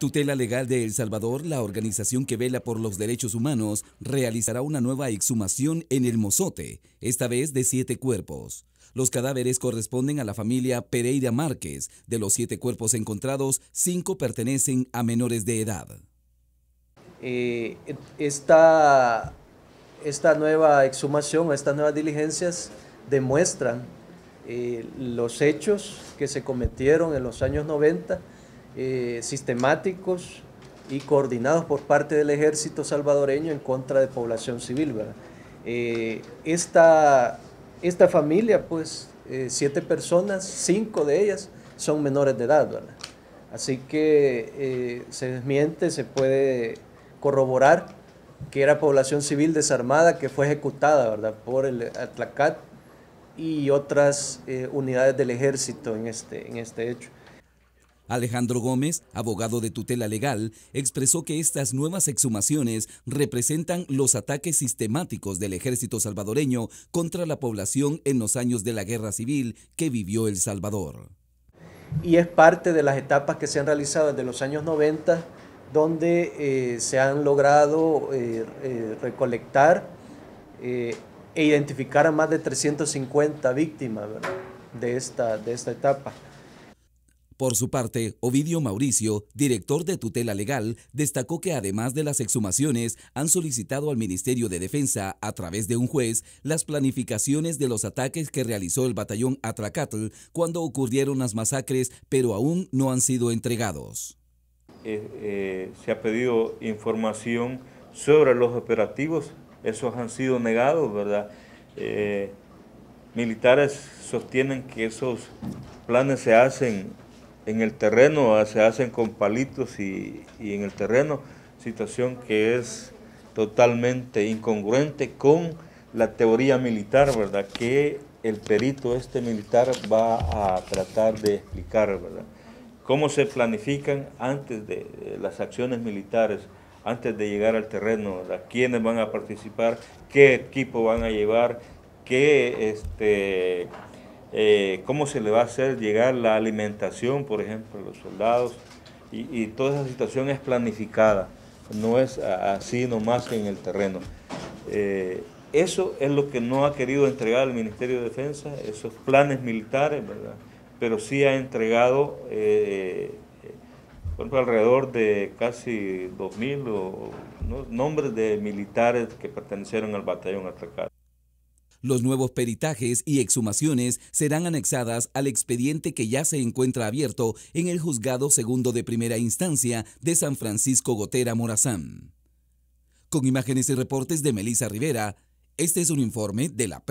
Tutela Legal de El Salvador, la organización que vela por los derechos humanos, realizará una nueva exhumación en El Mozote, esta vez de siete cuerpos. Los cadáveres corresponden a la familia Pereira Márquez. De los siete cuerpos encontrados, cinco pertenecen a menores de edad. Eh, esta, nueva exhumación, estas nuevas diligencias demuestran eh, los hechos que se cometieron en los años 90 eh, sistemáticos y coordinados por parte del ejército salvadoreño en contra de población civil. ¿verdad? Eh, esta, esta familia, pues, eh, siete personas, cinco de ellas son menores de edad. Así que se desmiente, se puede corroborar que era población civil desarmada que fue ejecutada ¿verdad? por el Atlacat y otras unidades del ejército en este, en este hecho. Alejandro Gómez, abogado de tutela legal, expresó que estas nuevas exhumaciones representan los ataques sistemáticos del ejército salvadoreño contra la población en los años de la guerra civil que vivió El Salvador. Y es parte de las etapas que se han realizado desde los años 90, donde eh, se han logrado eh, eh, recolectar e identificar a más de 350 víctimas De, esta, de esta etapa. Por su parte, Ovidio Mauricio, director de tutela legal, destacó que además de las exhumaciones, han solicitado al Ministerio de Defensa, a través de un juez, las planificaciones de los ataques que realizó el batallón Atracatl cuando ocurrieron las masacres, pero aún no han sido entregados. Eh, eh, se ha pedido información sobre los operativos, esos han sido negados, ¿verdad? Eh, militares sostienen que esos planes se hacen en el terreno, ah, se hacen con palitos y, en el terreno, situación que es totalmente incongruente con la teoría militar, ¿verdad? Que el perito este militar va a tratar de explicar, ¿verdad? Cómo se planifican antes de las acciones militares, antes de llegar al terreno, ¿verdad? Quiénes van a participar, qué equipo van a llevar, qué este, eh, cómo se le va a hacer llegar la alimentación, por ejemplo, a los soldados. Y, toda esa situación es planificada, no es así nomás en el terreno. Eh, eso es lo que no ha querido entregar el Ministerio de Defensa, esos planes militares, ¿verdad? Pero sí ha entregado eh, eh alrededor de casi 2.000 nombres de militares que pertenecieron al batallón atacado. Los nuevos peritajes y exhumaciones serán anexadas al expediente que ya se encuentra abierto en el Juzgado Segundo de Primera Instancia de San Francisco Gotera Morazán. Con imágenes y reportes de Melisa Rivera, este es un informe de la